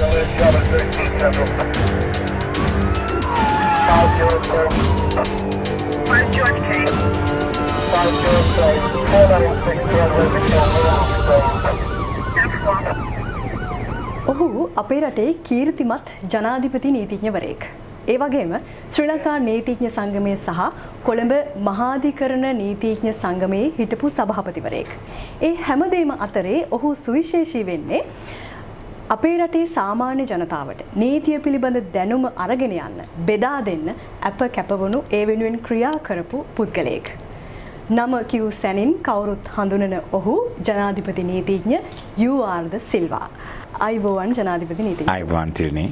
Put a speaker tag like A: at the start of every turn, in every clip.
A: ඔහු අපේ රටේ කීර්තිමත් ජනාධිපති නීතිඥවරයෙක්. ඒ වගේම ශ්‍රී ලංකා නීතිඥ සංගමය සහ කොළඹ මහාධිකරණ නීතිඥ සංගමයේ හිටපු සභාපතිවරයෙක්. ඒ හැමදේම අතරේ ඔහු සුවිශේෂී වෙන්නේ අපේ රටේ සාමාන්‍ය ජනතාවට නීතිය පිළිබඳ දැනුම අරගෙන යන්න බෙදා දෙන්න අප කැපවුණු ඒ වෙනුවෙන් ක්‍රියා කරපු පුද්ගලයෙක්. නම කිව් සැනින් කවුරුත් හඳුනන ඔහු ජනාධිපති නීතිඥ යුආර්ද සිල්වා. අයිබෝවන් ජනාධිපති නීති
B: අයිවාන් තිරණේ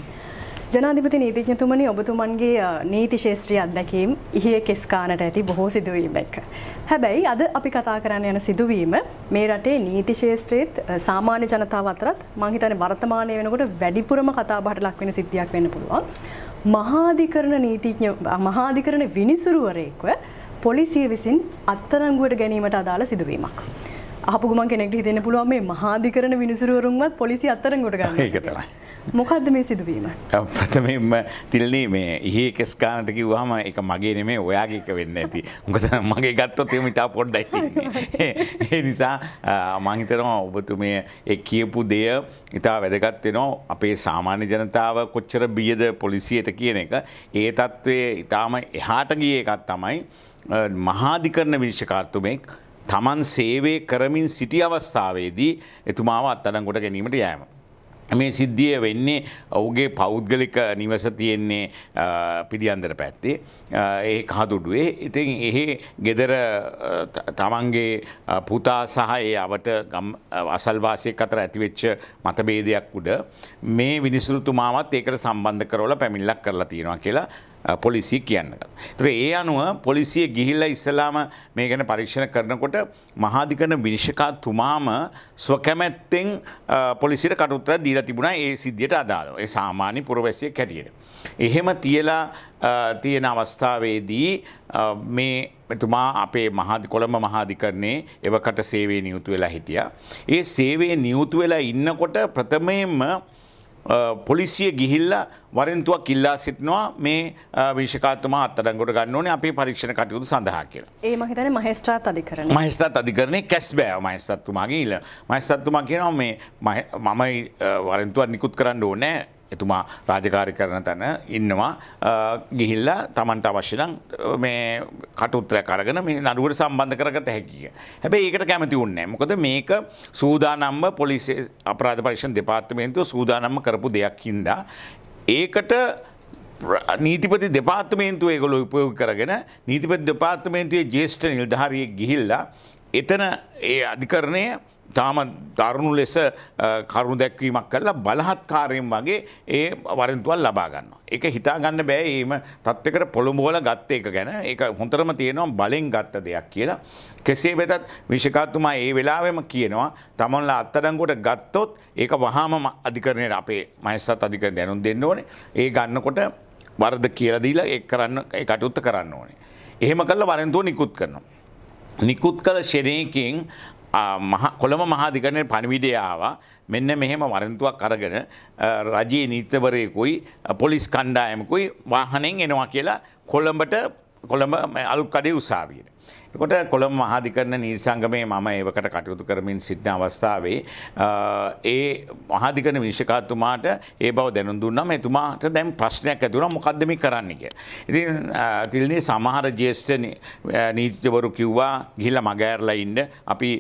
A: ජනාධිපති නීතිඥතුමනි ඔබතුමන්ගේ නීති ශේෂත්‍රී අත්දැකීම් ඉහය කෙස්කානට ඇති බොහෝ සිදුවීම එක්ක. හැබැයි අද අපි කතා කරන්න යන සිදුවීම මේ රටේ නීති ශේෂත්‍රීත් සාමාන්‍ය ජනතාව අතරත් මංහිතන වර්තමානය වෙනකොට වැඩිපුරම කතාබට ලක්වෙන සිද්ධියක් වෙන පුළුවන්. මහාධිකරණ නීතිඥ මහාධිකරණ විනිසුරුවරයෙක්ව පොලිසිය විසින් අත්තරංගුවට ගැනීමට අදාළ සිදුවීමක්. අපපුගුමන් කෙනෙක්ට හිතන්න පුළුවන් මේ මහාධිකරණ විනිසුරුවරුන්වත් පොලිසි අත්තරංගොට ගන්න එක තරයි. මොකක්ද මේ සිදුවීම
B: ප්‍රථමෙන්ම තිල්න්නේ මේ ඒ කෙස්කානට කිව්වාම එක මගේ නෙමේ ඔයාගේක වෙන්න ඇති මොකද මගේ ගත්තොත් එම ඉතා පොඩ්ඩයි ඒ නිසා මංහිතරම ඔබතු මේ එක් කියපු දෙය ඉතා වැදගත්වෙනෝ අපේ සාමාන්‍ය ජනතාව කොච්චර බියද පොලිසියට කියන එක ඒ තත්ත්වය ඉතාම එහාට ගිය එකත් තමයි මහාධිකරණ විනිශ්ෂකාර්තුමෙක් තමන් සේවේ කරමින් සිටි අවස්ථාවේදී එතුමාව අත්තඩන් ගොඩ ගැනීමට යෑම මේ සිද්ධිය වෙන්නේ ඔහුගේ පෞද්ගලික නිවස තියෙන්නේ පිළියන්දර පැත්තේ ඒ කහදුඩුවේ ඉතින් එහි ගෙදර තමන්ගේ පුතා සහ ඒ අවට අසල්වාසයක් අතර ඇතිවෙච්ච මතභේදයක් උඩ මේ විනිසුරුතුමාවත් ඒකට සම්බන්ධ කරවල පැමිල්ලක් කරලා තියෙනවා කියලා පොලිසිය කියන්න. තර ඒ අනුව පොලිසිය ගිහිල්ල ඉස්සලාම මේ ගැන පරීක්ෂණ කරනකොට මහාධිකරන විනිශකා තුමාම ස්වකැමැත්තෙන් පොලිසිට කටුත්තර දීල තිබුණා ඒ සිද්ධියට අදාළ ඒ සාමාන්‍ය පුරවැසිය කැටියට. එහෙම තියලා තියෙන අවස්ථාවේදී මේ එතුමා අපේ මහාදි කොළඹ මහාධිකරණයේ එවකට සේවේ නියුතු වෙලා හිටියා. ඒ සේවේ නියුතු වෙලා ඉන්නකොට ප්‍රථමයෙන්ම පොලිසිය ගිහිල්ලා වරෙන්තුවක් ඉල්ලා සිටනවා මේ විශකාතුමා අත්තරංගොට ගන්න ඕනේ අපේ පරීක්ෂණ කටයුතු සඳහා කියලා.
A: ඒ මහිතන මහස්ත්‍රාත් අධිකරණ.
B: මහස්ත්‍රාත් අධිකරණේ කැස් බෑ මහස්ත්‍රාත්තුමාගේ ඉල්ල. මහස්ත්‍රාත්තුමා කියනවා මේ මම වරෙන්තුවක් නිකුත් කරන්න ඕනේ එතුමා රාජකාරි කරන තැන ඉන්නවා ගිහිල්ලා තමන්ට අවශ්‍යනම් මේ කටුත්තර කරගෙන මේ නඩුවට සම්බන්ධ කරගත හැකිය. හැබැයි ඒකට කැමති උන්නේ මොකද මේක සූදානම්ව පොලිසි අපරාධ පරීක්ෂණ දෙපාර්තමේන්තුව සූදානම්ම කරපු දෙයක් හින්දා ඒකට නීතිපති දෙපාර්තමේන්තුව ඒගොල්ලෝ උපයෝග කරගෙන නීතිපති දෙපාර්තමේන්තුවේ ජ්‍යෙෂ්ඨ නිලධාරියෙක් ගිහිල්ලා එතන ඒ අධිකරණය තාම දරුණු ලෙස කරුණු දැක්වීමක් කරලා බලහත්කාරයෙන් වගේ ඒ වරෙන්තුවල් ලබා ගන්නවා. එක හිතාගන්න බෑ ඒම තත්වකට පොළොඹෝල ගත්ත එක ගැන එක හොඳරම තියෙනවා බලෙන් ගත්ත දෙයක් කියලා. කෙසේ වෙතත් විශකත්තුමා ඒ වෙලාවෙම කියනවා තමන්ලා අත්තරංගොට ගත්තොත් ඒක වහාම අධිකරණයට අපේ මහස්සත් අධිකර දැනුම් දෙන්න ඕනේ ඒ ගන්නකොට වරද කියලදීලා ඒ කරන්න කටයුත්ත කරන්න ඕනේ. එහෙම කල්ල වරෙන්තුව නිකුත් කරනවා. නිකුත් කළ ශෙරයකින් කොළම මහාධිකරණය පණවිඩය ආවා මෙන්න මෙහෙම වරන්තුවක් අරගෙන රජයේ නීතවරයකුයි පොලිස් කණ්ඩායමකුයි වාහනෙන් එනවා කියලා කොළඹට කොළඹ අලුත් කඩේ උසාවියට. එකොට කොළඹ මහාධිකරණ නීති සංගමේ මම ඒවකට කටයුතු කරමින් සිටින අවස්ථාවේ ඒ මහාධිකරණ විනිශ්චයකාරතුමාට ඒ බව දැනුම් දුන්නාම එතුමාට දැන් ප්‍රශ්නයක් ඇති වුණා මොකද්ද මේ කරන්නේ කියලා. ඉතින් තිල්නේ සමහර ජ්‍යෙෂ්ඨ නීතිවරු කිව්වා ගිහිල්ලා මග ඇරලා ඉන්න අපි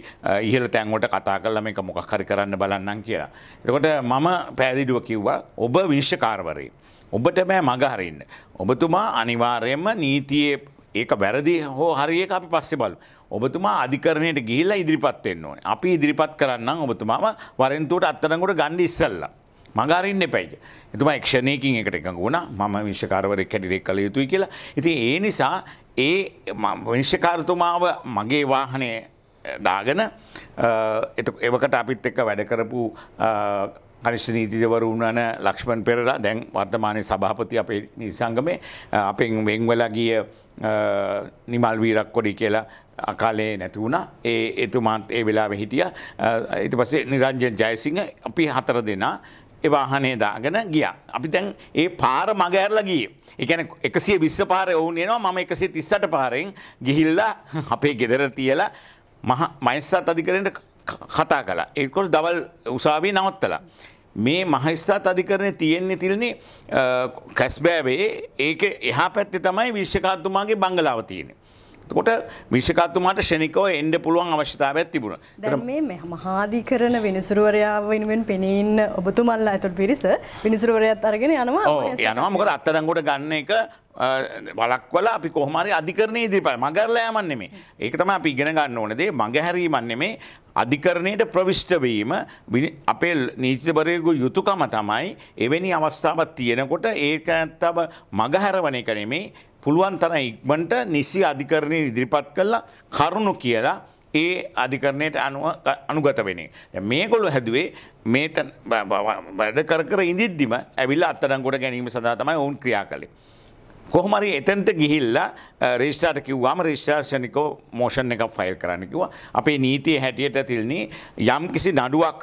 B: ඉහළ තැන්වලට කතා කරලා මේක මොකක් හරි කරන්න බලන්නම් කියලා. එතකොට මම පැහැදිලිව කිව්වා ඔබ විනිශ්චයකාරවරේ ඔබට බෑ මඟ හරින්න. ඔබතුමා අනිවාර්යයෙන්ම නීතියේ ඒක වැරදි හෝ හරියක අපි පස්සේ බලමු. ඔබතුමා අධිකරණයට ගිහිල්ලා ඉදිරිපත් වෙන්න ඕනේ. අපි ඉදිරිපත් කරන්නම් ඔබතුමාම වරෙන්තුවට අත්තරංගුට ගන්න ඉස්සල්ලා. මඟ අරින්න එපයි. එතුමා එක්ෂණයකින් එකට එකඟ වුණා. මම විනිශ්චයකාරවරයෙක් හැටියට කළ යුතුයි කියලා. ඉතින් ඒ නිසා ඒ විනිශ්චයකාරතුමාව මගේ වාහනේ දාගෙන එවකට අපිත් එක්ක වැඩ කරපු අනිෂ්ට නීතිජවරුණන ලක්ෂ්මන් පෙරලා දැන් වර්තමානය සභාපති අපේ නිසංගමේ අපෙන් වෙංවලා ගිය නිමල් වීරක්කොඩි කියලා අකාලේ නැති වුණා ඒ එතුමාත් ඒ වෙලාව හිටිය එති පසේ නිරංජන් ජයසිංහ අපි හතර දෙනා එවාහනේ දාගෙන ගියා. අපි දැන් ඒ පාර මග ඇරලා ගියේ. ඒ කියන්නේ 120 පාරේ වුණ එනවා මම 138 පාරෙන් ගිහිල්ලා අපේ ගෙදර තියලා මහ මයිස්සත් අධිකරණයට කතා කළා. ඒකෝල් දවල් උසාවියේ නවත්තලා. මේ මහස්ථාත් අධිකරණය තියෙන්නේ තිල්න්නේ කැස්බෑවේ ඒක එහා පැත්ති තමයි විශ්ෂකාත්තුමාගේ බංගලාව තියෙන. කොට විශෂකත්තුමාට ෂණිකව එන්ඩ පුළුවන් අවශ්‍යතාවයක් තිබුණ.
A: මේ මහාධිකරන විනිසුරුවරයාාව වෙනුවෙන් පෙනීන් ඔබතුමල්ලා ඇතුට පිරිස විනිසුරුවරයත් අරගෙන යනවා යනවා මොකද
B: අත්තදංගොට ගන්න එක බලක්වල අපි කොහමරි අධිකරණය ඉදිරිපයි මගරලෑමන් නෙමේ ඒක තම අපි ඉගෙන ගන්න ඕනදේ මඟහැරීමන් නෙමේ අධිකරණයට ප්‍රවිෂ්ටවීම අපේ නීතිවරයකු යුතුකම තමයි එවැනි අවස්ථාවත් තියෙනකොට ඒක ඇත්තව මගහැරවන එක නෙමේ පුළුවන් තරම් ඉක්මනට නිසි අධිකරණය ඉදිරිපත් කළා කරුණු කියලා ඒ අධිකරණයට අනුව අනුගත වෙන්නේ. දැන් මේගොල්ලෝ හැදුවේ මේ වැඩ කර කර ඉඳිද්දිම ඇවිල්ලා අත්අඩංගුවට ගැනීම සඳහා තමයි ඔවුන් ක්‍රියා කළේ. කොහොම හරි එතනට ගිහිල්ලා රෙජිස්ට්‍රාට කිව්වාම රෙජිස්ට්‍රාෂනිකෝ මෝෂන් එකක් ෆයිල් කරන්න කිව්වා. අපේ නීතියේ හැටියට තිල්නි යම්කිසි නඩුවක්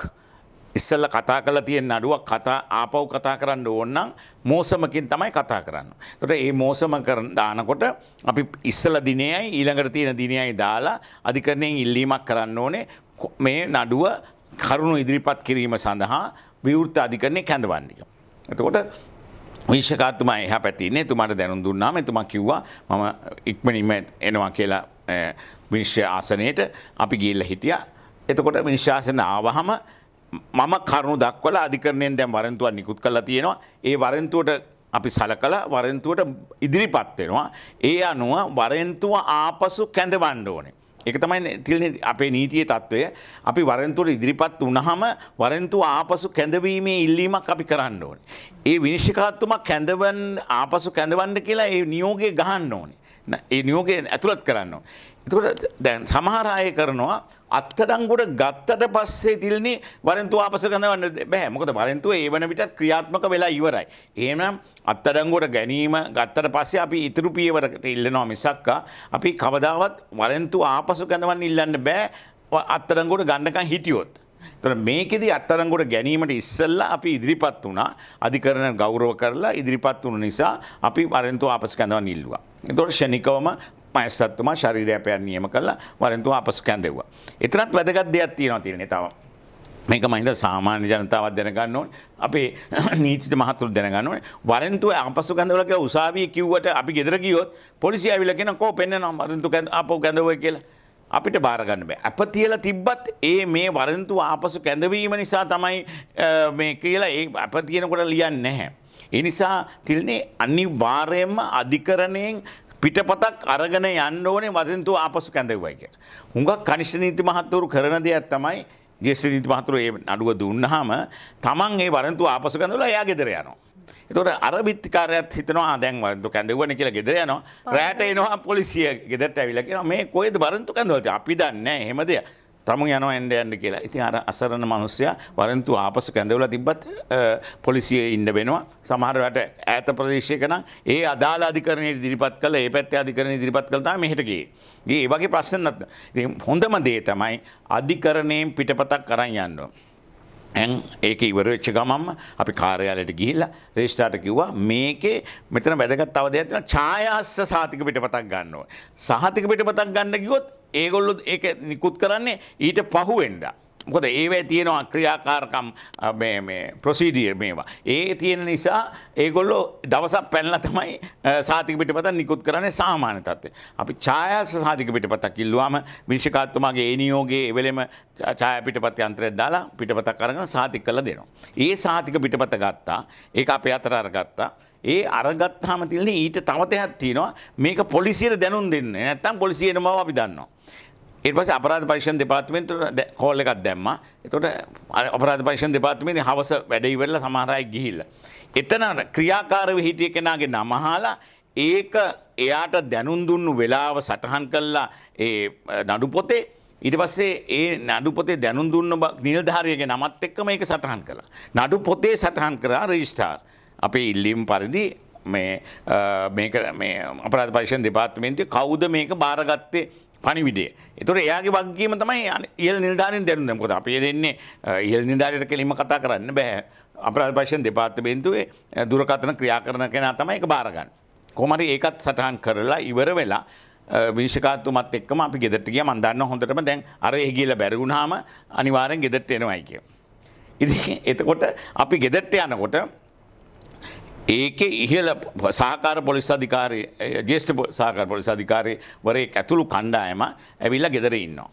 B: ඉස්සල්ල කතා කළ තියෙන් අඩුවක් කතා ආපව් කතා කරන්න ඕන්නම් මෝසමකින් තමයි කතා කරන්න. තොට ඒ මෝසම දානකොට අපි ඉස්සල දිනයයි ඊළඟට තියෙන දිනයයි දාලා අධිකරණයෙන් ඉල්ලීමක් කරන්න ඕනේ මේ නඩුව කරුණු ඉදිරිපත් කිරීම සඳහා විවෘත්ත අධිකරණය කැඳවන්නික. එතකොට විශෂකාත්තුමා එහ පැතින්නේ තුමාට දැනුම් දුන්නාම තුමා කිව්වා මම ඉක්මනිම එනවා කියලා විනිශ්්‍ය ආසනයට අපි ගිල්ල හිටිය එතකොට විනිශ්ශාසන ආවහම මම කරුණු දක්වල අධිකරණයෙන් දැන් වරන්තුවක් නිකුත් කරලා තියෙනවා. ඒ වරන්තුවට අපි සලකලා වරන්තුවට ඉදිරිපත් වෙනවා. ඒ අනුව වරන්තුව ආපසු කැඳවන්න ඕනේ. ඒක තමයි තියෙන අපේ නීතියේ తত্ত্বය. අපි වරන්තුවට ඉදිරිපත් වුණාම වරන්තුව ආපසු කැඳවීමේ ඉල්ලීමක් අපි කරන්න ඕනේ. ඒ විනිශ්චයකාරතුමා කැඳවන් ආපසු කැඳවන්න කියලා ඒ නියෝගය ගහන්න ඕනේ. ඒ නියෝගය ඇතුළත් කරන්න ඕනේ. එතකොට දැන් සමහර අය කරනවා අත්අඩංගුවට ගත්තට පස්සේ තිල්නේ වරෙන්තුව ආපසු ගන්නවන්න බෑ. මොකද වරෙන්තුව ඒ වෙන විටත් ක්‍රියාත්මක වෙලා ඉවරයි. එහෙනම් අත්අඩංගුවට ගැනීම ගත්තට පස්සේ අපි ඉතුරු පියවරකට ඉල්ලනවා මිසක් අපි කවදාවත් වරෙන්තුව ආපසු ගන්නවන්න ඉල්ලන්න බෑ. අත්අඩංගුවට ගන්නකන් හිටියොත්. තොට මේකෙදි අත්තරංගොට ගැනීමට ඉස්සල්ලා අපි ඉදිරිපත් වුණා අධිකරණ ගෞරව කරලා ඉදිරිපත් වුණ නිසා අපි වරෙන්තු අපස් කැඳව නිල්වා. එතොට ෂණිකවම මයස්සත්තුමා ශරීරයපයන් නියම කල්ලා වරෙන්තුම අපස්කෑන් දෙව්වා. එතරත් වැදගත් දෙයක් තියෙනවා තියෙන තව. මේක මහින්ද සාමාන්‍ය ජනතාවත් දැනගන්න ඕනේ. අපේ නීතිත මහතුරු දැනගන්න ඕනේ. වරෙන්තු අපසු ගඳවල කියලා උසාවියේ කිව්වට අපි ගෙදර ගියොත් පොලිසිය ආවිලා කියනකෝ පෙන්නනවා වරෙන්තු ආපහු ගඳවුවේ කියලා. අපිට බාරගන්න බෑ. අප තියලා තිබ්බත් ඒ මේ වරෙන්තු ආපසු කැඳවීම නිසා තමයි මේ කියලා ඒ අප තියෙනකොට ලියන්නේ නැහැ. ඒ නිසා තිල්නේ අනිවාර්යයෙන්ම අධිකරණයෙන් පිටපතක් අරගෙන යන්න ඕනේ වදින්තු ආපසු කැඳෙව්වයි කියලා. හුඟක් කනිෂ්ඨ නීති මහත්වරු කරන දෙයක් තමයි ජේෂ්ඨ නීති මහත්වරු ඒ නඩුව දුන්නාම තමන් ඒ වරන්තු ආපසු කැඳවලා එයා ගෙදර යනවා. එතකොට අර බිත්තිකාරයත් හිතනවා දැන් වරන්තු කැඳවුවනේ කියලා ගෙදර යනවා. රැට එනවා පොලිසිය ගෙදරට ඇවිල්ලා කියනවා මේ කොහෙද වරන්තු කැඳවලා තියෙන්නේ? අපි දන්නේ නැහැ එහෙම දෙයක්. තමන් යන ඇන්ඩ ඇන්ඩ කියලා ඉතින් අර අසරණ මනුස්සයා වරන්තු ආපස කැඳවලා තිබ්බත් පොලිසිය ඉන්න වෙනවා සමහරවට ඈත ප්‍රදේශයක නම් ඒ අදාළ අධිකරණය ඉදිරිපත් කළ ඒ පැත්තේ අධිකරණය ඉදිරිපත් කළා තමයි මෙහෙට ගියේ. ඉතින් ඒ වගේ ප්‍රශ්න නැත්නම් ඉතින් හොඳම දේ තමයි අධිකරණයෙන් පිටපතක් අරන් යන්න ඕනේ. ඇන් ඒක ඉවර වෙච්ච ගමන්ම අපි කාර්යාලයට ගිහිල්ලා රේජිස්ට්‍රාට කිව්වා මේකේ මෙතන වැදගත් තව දෙයක් තියෙනවා ඡායාස්ස සහතික පිටපතක් ගන්න ඕනේ. සහතික පිටපතක් ගන්න ගියොත් ඒගොල්ලොත් ඒ නිකුත් කරන්නේ ඊට පහුවෙන්ඩ. මොකද ඒවැ තියෙනවා ක්‍රියාකාරකම් ප්‍රොසීඩිය මේවා. ඒ තියෙන නිසා ඒගොල්ලෝ දවසක් පැල්ල තමයි සාතික පිටපත නිකුත් කරන්නේ සාමාන්‍ය තත්ත්වය. අපි ඡායාස සාතික පිටපතක් ඉල්ලුවාම විනිශ්චයකාරතුමාගේ ඒ නියෝගයේ එවෙලෙම ඡායා පිටපත යන්ත්‍රය දාලා පිටපතක් අරගෙන සාතික කළ දෙනවා. ඒ සාතික පිටපත ගත්තා. ඒක අපේ අතර අරගත්තා. ඒ අරගත්හම තිල්න ඊට තවතයක් තියෙනවා මේක පොලිසියට දැනුම් දෙන්න නැත්තම් පොලිසියනම අපි දන්නවා. ඒපස අපරාධ පර්ශන් දෙපාත්මෙන්තු කෝල්ල එකක් දැම්ම එතොට අපරාධ පර්ශන් දෙපාත්මේ හවස වැඩයිවෙල්ල සමහරයි ගිහිල්ල. එතන ක්‍රියාකාරව හිටිය කෙනගේ නමහාලා ඒක එයාට දැනුන් දුන්නු වෙලාව සටහන් කල්ලා ඒ නඩු පොතේ ඊට පස්සේ ඒ නඩු පොතේ දැනුම් දුන්න නිලධාරියගේ නමත් එක්කම ඒක සටහන් කළා. නඩු පොතේ සටහන් කරා රෙජිස්ට්‍රාර්. අපේ ඉල්ලීම් පරිදි මේ අපරාධ පර්ශයෙන් දෙපාත්මේන්ති කවුද මේක බාරගත්තේ පනිවිඩේ එතුට එයාගේ වගේම තමයි ඉල් නිධානින් දැනුම් කොට අපේ දෙන්නේ ඉල් නිධාරයට කෙලීම කතා කරන්න බැහැ අපරාධ පර්ශයෙන් දෙපාත්මේන්තුවේ දුරකතන ක්‍රියා කරන කෙනා තමයි එක බාරගන්න කොමරි ඒකත් සටහන් කරලා ඉවර වෙලා විශෂකාතුමත් එක්කම අපි ගෙදරට ගිය මන් දන්න හොඳටම දැන් අර එහි ගිහලා බැරි වුණාම අනිවාර්යෙන් ගෙදරට එනවයි කිය. ඉතින් එතකොට අපි ගෙදරට යනකොට ඒකේ ඉහළ සාකාර පොලිස් අධිකාරය ජේෂ්ඨ සාකාර පොලිස් අධිකාරය වරයෙක් ඇතුළු කණ්ඩායම ඇවිල්ලා ගෙදර ඉන්නවා.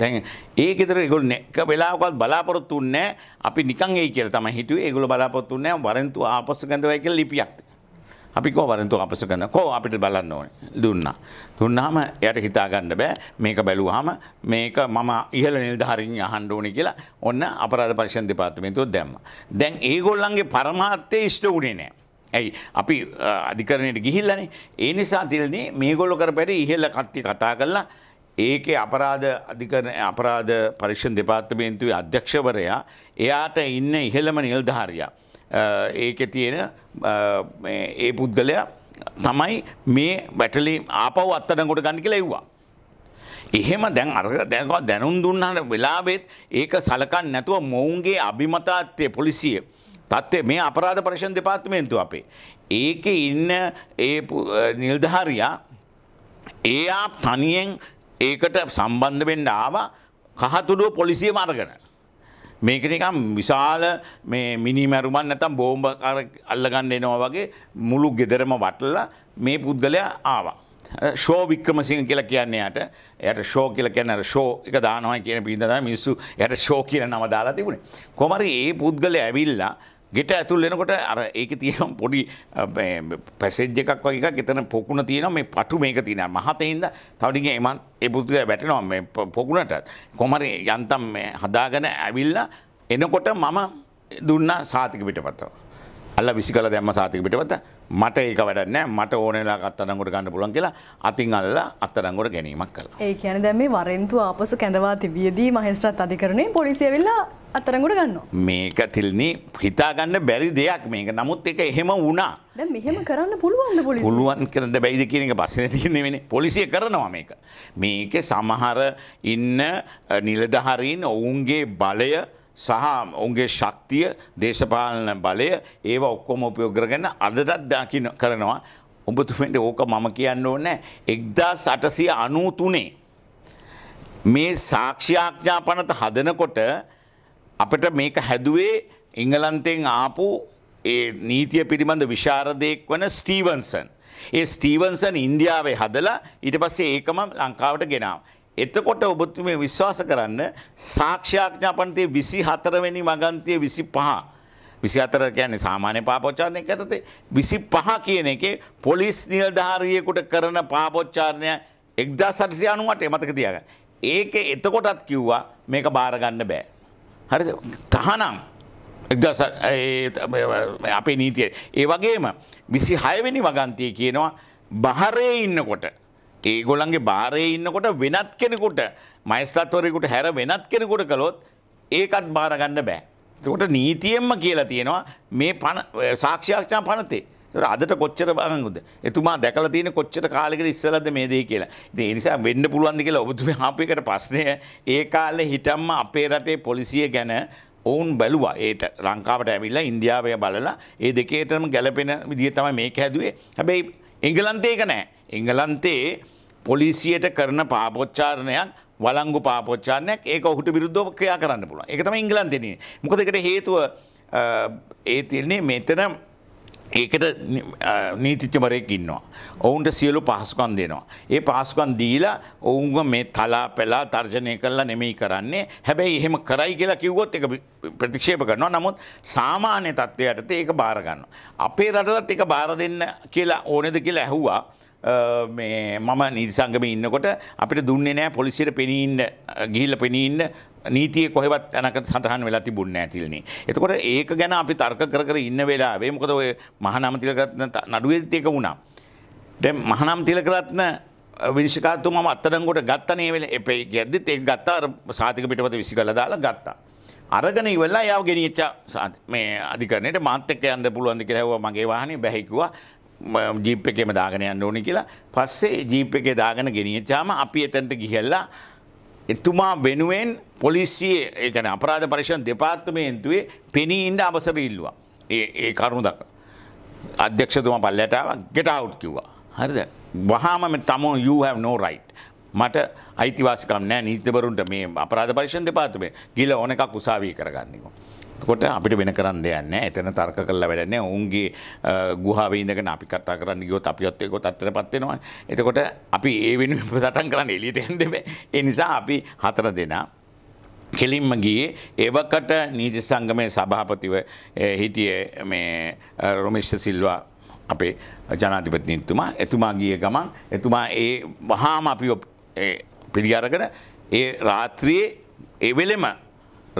B: දැන් ඒ ගෙදර ඒගොල්ල එක වෙලාවකවත් බලාපොරොත්තු නැහැ. අපි නිකන් එයි කියලා තමයි හිතුවේ. ඒගොල්ල බලාපොරොත්තු නැහැ. වරන්තු ආපස්සු ගඳවයි කියලා ලිපියක්. අපි කෝ වරන්තු ආපස්සු ගඳ. කෝ අපිට බලන්න ඕනේ. දුන්නා. දුන්නාම එයාට හිතා ගන්න බෑ. මේක බැලුවාම මේක මම ඉහළ නිලධාරීන් අහන්න ඕනේ කියලා ඔන්න අපරාධ පරීක්ෂණ දෙපාර්තමේන්තුව දැම්මා. දැන් ඒගොල්ලන්ගේ પરමාර්ථය ඉෂ්ට වුණේ නැහැ. ඇයි අපි අධිකරණයට ගිහිල්ලනේ ඒ නිසා තිල්නේ මේගොල්ල කරපැඩ ඉහළ කට්ටි කතා කරලා ඒකේ අපරාධ අධිකරණ අපරාධ පරීක්ෂණ දෙපාර්තමේන්තුවේ අධ්‍යක්ෂවරයා එයාට ඉන්න ඉහළම නිලධාරියා ඒකේ තියෙන ඒ පුද්ගලයා තමයි මේ බැටලි ආපහු අත්අඩංගුවට ගන්න කියලා එව්වා. එහෙම දැන් අර දැනුම් දුන්නාට වෙලාවෙත් ඒක සලකන්නේ නැතුව මොවුන්ගේ අභිමතාත්වයේ පොලිසිය තත්ත්වය මේ අපරාධ පරීක්ෂණ දෙපාර්තමේන්තුව අපේ. ඒකේ ඉන්න ඒ නිලධාරියා එයා තනියෙන් ඒකට සම්බන්ධ වෙන්න ආවා කහතුඩුව පොලිසිය මාර්ගන. මේක නිකම් විශාල මේ මිනිමැරුමන් නැතම් බෝම්බ අල්ලගන්න එනවා වගේ මුළු ගෙදරම වටලා මේ පුද්ගලයා ආවා. ෂෝ වික්‍රමසිංහ කියලා කියන්නේ යට එයට ෂෝ කියලා කියන්නේ අර ෂෝ එක දානවා කියන පිළිඳ තමයි මිනිස්සු එයට ෂෝ කියන නම දාලා තිබුණේ. කොහමරි ඒ පුද්ගලයා ඇවිල්ලා ගෙට ඇතුල් වෙනකොට අර ඒක තියෙනම් පොඩි පැසෙජ් එකක් වගේ එකක් එතන පොකුණ තියෙනවා මේ පටු මේක තියෙනවා මහතෙන්ද තවටිගේ එමන් ඒ පුද්ගලයා වැටෙනවා මේ පොකුණටත් කොහමද යන්තම් මේ හදාගෙන ඇවිල්ලා එනකොට මම දුන්නා සාතික පිටපත අල්ල විසිකලා දැම්ම සාතික පිටපත මට ඒක වැඩ නෑ මට ඕනෙලා අත්තරංගොට ගන්න පුලන් කියලා අතින් අල්ලා අත්තරංගොට ගැනීමක් කළා
A: ඒ කියන දැම මේ වරෙන්තු ආපසු කැඳවා තිබියදී මහෙස්ත්‍රත් අධිකරණය පොලිසියවෙල්ලා අත්තරංගොට ගන්න
B: මේක තිල්නි හිතාගන්න බැරි දෙයක් මේක නමුත් එක එහෙම වුණා
A: මෙහෙම කරන්න පුළුවන්ද පොලි
B: පුළුවන් කරද බැයිද කියන එක බස්සන තියනෙවෙන පොලිසිය කරනවා මේක මේක සමහර ඉන්න නිලධහරීන් ඔවුන්ගේ බලය සහ ඔවුන්ගේ ශක්තිය දේශපාලන බලය ඒව ඔක්කොම උපයෝග කරගෙන අදටත් දකින කරනවා ඔබතුමෙන්ට ඕක මම කියන්න ඕනෑ එක්දා සටසිය අනූතුනේ මේ සාක්ෂ්‍යාඥා පනත හදනකොට අපට මේක හැදුවේ ඉංගලන්තෙන් ආපු ඒ නීතිය පිළිබඳ විශාරදයෙක් වන ස්ටීවන්සන්. ඒ ස්ටීවන්සන් ඉන්දියාවේ හදලා ඊට පස්සේ ඒකම ලංකාවට ගෙනාව. එතකොට ඔබතු මේ විශ්වාස කරන්න සාක්ෂ්‍යඥාපන්තය විසි හතරවැනි මගන්තය විසි පහ. විසි අතර කියන්නේ සාමාන්‍ය පාපොච්චාරණය කරතේ විසි පහ කියන එක පොලිස් නිලධාරියකුට කරන පාපොච්චාරණය එක්දා සටසි අනුවට එමතක තියග. ඒක එතකොටත් කිව්වා මේක බාරගන්න බෑ. හරි තහනම් අපේ නීතිය. ඒ වගේම විසි හයවෙනි වගන්තය කියනවා බහරේ ඉන්නකොට ඒගොලන්ගේ භාරය ඉන්නකොට වෙනත් කෙනෙකුට මයිස්තත්වරයකුට හැර වෙනත් කෙනෙකුට කළොත් ඒකත් භාරගන්න බෑ. තකොට නීතියෙන්ම කියලා තියෙනවා මේ පණ සාක්ෂයක්ෂා පනතේ. අදට කොච්චර බංගුද එතුමා දැකල තියෙන කොච්චර කාලෙකට ඉස්සලද මේ දේ කියලා. ඉතින් ඒ නිසා වෙන්න පුළුවන් ද කියලා ඔබතුමා ආපු එකට ප්‍රශ්නය ඒ කාලේ හිටම්ම අපේ රටේ පොලිසිය ගැන ඔවුන් බැලුවා ඒත ලංකාවට ඇවිල්ලා ඉන්දියාවය බලලා ඒ දෙකේටම ගැලපෙන විදිහ තමයි මේක හැදුවේ. හැබැයි එංගලන්තේ ඒක නෑ. එංගලන්තේ පොලිසියට කරන පාපොච්චාරණයක් වලංගු පාපොච්චාරණයක් ඒක ඔහුට විරුද්ධව ක්‍රියා කරන්න පුළුවන්. ඒක තමයි ඉංගලන්තේ මොකද ඒකට හේතුව ඒ තියන්නේ මෙතන ඒකට නීතිච්චමරයෙක් ඉන්නවා. ඔවුන්ට සියලු පහසුකන් දෙනවා. ඒ පහසුකන් දීලා ඔවුන්ව මේ තලා පෙලා තර්ජනය කරලා නෙමෙයි කරන්නේ. හැබැයි එහෙම කරයි කියලා කිව්වොත් ඒක ප්‍රතික්ෂේප කරනවා. නමුත් සාමාන්‍ය තත්ත්වයටත් ඒක බාර ගන්නවා. අපේ රටටත් ඒක බාර දෙන්න කියලා ඕනේද කියලා ඇහුවා. මම නිසංගම ඉන්නකොට අපිට දුන්නේ නෑ පොලිසියට පෙනීන්න ගිහිල්ල පෙනීන්න නීතිය කොහෙවත් තැනකට සටහන් වෙලා තිබුණ නැතිලනේ. එතකොට ඒක ගැන අපි තර්ක කර කර ඉන්න වෙලාවේ මොකද ඔය මහානාමතිලකරත්න නඩුවේත් ඒක වුණා. දැන් මහානාමතිලකරත්න විනිශ්චකාරතුමා මම අත්අඩංගුවට ගත්තා නේ වෙලේ එපේ කියද්දිත් ඒක ගත්තා අර සාතික පිටපත විසිකලා දාලා ගත්තා. අරගෙන ඉවරලා යාව ගෙනිච්ච මේ අධිකරණයට මාත් එක්ක යන්න පුළුවන්ද කියලා ඇහුවා මගේ වාහනේ බැහැ කිව්වා ජීප් එකේම දාගෙන යන්න ඕනේ කියලා පස්සේ ජීප් එකේ දාගෙන ගෙනියච්චාම අපි එතනට ගිහිල්ලා එතුමා වෙනුවෙන් පොලිසියේ ඒ කියන්නේ අපරාධ පරීක්ෂණ දෙපාර්තමේන්තුවේ පෙනී ඉඳ අවසර ඉල්ලුවා. ඒ ඒ කරුණ දක්ව. අධ්‍යක්ෂතුමා පල්ලයට ආවා get out කිව්වා. හරිද? වහාම තමෝ you have no right. මට අයිතිවාසිකම් නැහැ නීතිවරුන්ට මේ අපරාධ පරීක්ෂණ දෙපාර්තමේන්තුවේ. ගිල ඕන එකක් උසාවියේ කරගන්න කිව්වා. කොට අපිට වෙන කරන්න දෙයන්න එතන තර්ක කරලා වැඩන්න ඔවුන්ගේ ගුහාවේදගෙන අපි කතා කරන්න ගියොත් අපිොත්තයක තත්තර පත්වෙනවා එතකොට අපි ඒ වෙන සටන් කරන්න එලිට ඇන්ඩම එනිසා අපි හතර දෙනා කෙලින්ම ගියේ ඒවකට නීති සංගමය සභාපතිව හිටිය මේ රොමිශ්ෂ සිල්වා අපේ ජනාතිපතිනිත්තුමා එතුමා ගිය ගමන් එතුමා ඒ වහාම අපි පිළිගරකට ඒ රාත්‍රියයේ එවෙලෙම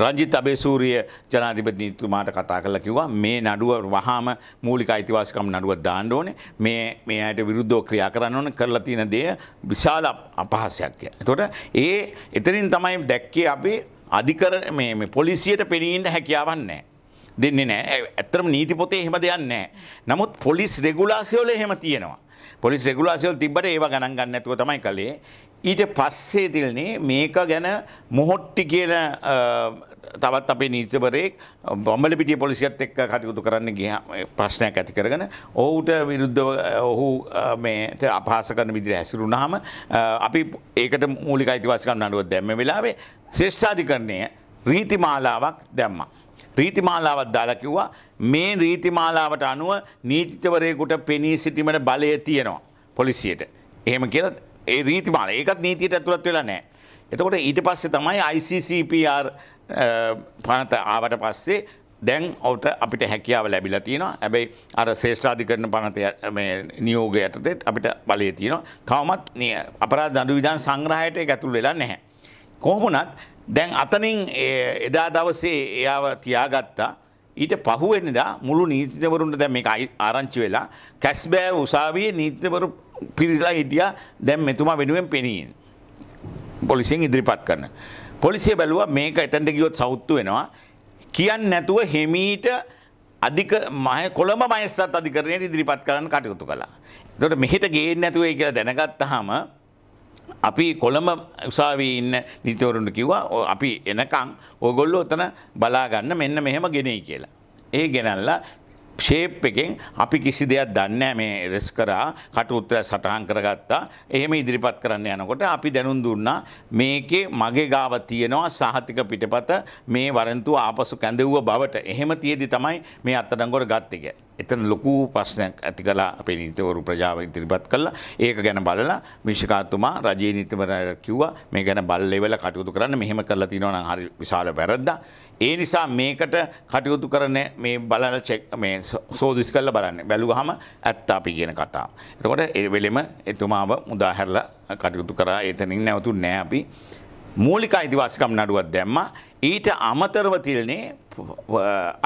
B: රංජිත් අබේසූරිය ජනාධිපතිතුමාට කතා කරලා කිව්වා මේ නඩුව වහාම මූලික අයිතිවාසිකම් නඩුව දාන්න ඕනේ මේ මේ අයට විරුද්ධව ක්‍රියා කරන්න ඕන කරලා තියෙන දේ විශාල අපහාසයක් කියලා. එතකොට ඒ එතනින් තමයි දැක්කේ අපි අධිකරණ මේ මේ පොලිසියට පෙනීන්න හැකියාවක් නැහැ. දෙන්නේ නැහැ. ඇත්තටම නීති පොතේ එහෙම දෙයක් නැහැ. නමුත් පොලිස් රෙගුලාසි වල එහෙම තියෙනවා. පොලිස් රෙගුලාසි වල තිබ්බට ඒව ගණන් ගන්න නැතුව තමයි කලේ. ඊට පස්සේ තිල්නේ මේක ගැන මොහොට්ටි කියන තවත් අපේ නීචවරයෙක් බොම්බල පිටිය පොලිසියත් එක්ක කටයුතු කරන්න ගිය ප්‍රශ්නයක් ඇති කරගෙන ඔහුට විරුද්ධව ඔහු මේට අපහාස කරන විදිහට හැසිරුණාම අපි ඒකට මූලික අයිතිවාසිකම් නඩුවක් දැම්ම වෙලාවේ ශේෂ්ඨාධිකරණය රීතිමාලාවක් දැම්මා රීතිමාලාවක් දාලා කිව්වා මේ රීතිමාලාවට අනුව නීතිවරයෙකුට පෙනී සිටීමට බලය තියෙනවා පොලිසියට. එහෙම කියලා ඒ රීතිමාල ඒකත් නීතියට ඇතුළත් වෙලා නෑ. එතකොට ඊට පස්සේ තමයි ICCPR පනත ආවට පස්සේ දැන් ඔවට අපිට හැකියාව ලැබිලා තියෙනවා ඇබැයි අර ශේෂ්ඨාධිකරණ පනත නියෝග යටතෙත් අපිට බලය තියෙනවා තවමත් අපරා දඩු විධාන් සංග්‍රහයට ඇතුල් වෙලා නැහැ. කොහොමුණත් දැන් අතනින් එදා දවසේ එයාව තියාගත්තා ඊට පහුවෙනදා මුළු නීතිවරුන්ට දැන් මේක ආරංචි වෙලා කැස්බෑ උසාවියේ නීතිවරු පිරිසලා හිටියා දැන් මෙතුමා වෙනුවෙන් පෙනීෙන්. පොලිසියෙන් ඉදිරිපත් කරන. පොලිසිය බැලුව මේක එතැන්ට ගියොත් සෞත්තු වෙනවා. කියන්න නැතුව හෙමීට අධික මහ කොළඹ මයස්සත් අධිකරණයට ඉදිරිපත් කරන්න කටයුතු කළා. එතකොට මෙහෙට ගේන්න නැතුවයි කියලා දැනගත්තාම අපි කොළඹ උසාවියේ ඉන්න නීතිවරුන්ට කිව්වා අපි එනකන් ඕගොල්ලෝ උතන බලා ගන්න මෙන්න මෙහෙම ගෙනේ කියලා. ඒ ගෙනල්ලා ෂේප් එකෙන් අපි කිසි දෙයක් දන්නේ මේ රෙස් කරා කට උත්තර සටහන් කරගත්තා. එහෙම ඉදිරිපත් කරන්න යනකොට අපි දැනුම් දුන්නා මේකේ මගේ ගාව තියෙනවා සහතික පිටපත මේ වරන්තුව ආපසු කැඳවුව බවට. එහෙම තියේදී තමයි මේ අත්අඩංගුවට ගත්තේ. එතන ලොකු ප්‍රශ්නයක් ඇති කළා අපේ නීතිවරු ප්‍රජාව ඉදිරිපත් කළා. ඒක ගැන බලලා විශිකාතුමා රජයේ නීතිවරයාට කිව්වා මේ ගැන බල ලෙවල කටයුතු කරන්න මෙහෙම කරලා තිනවා නම් හරි විශාල වැරද්දා. ඒ නිසා මේකට කටයුතු කරන මේ බලන චෙක් මේ සෝදිස් කරලා බලන්න. බැලුවහම ඇත්ත අපි කියන කතාව. එතකොට ඒ වෙලෙම එතුමාව මුදා හැරලා කටයුතු කරා. එතනින් නැවතුනේ නැහැ අපි. මූලික අයිතිවාසිකම් නඩුවක් දැම්මා. ඊට අමතරව තිල්නේ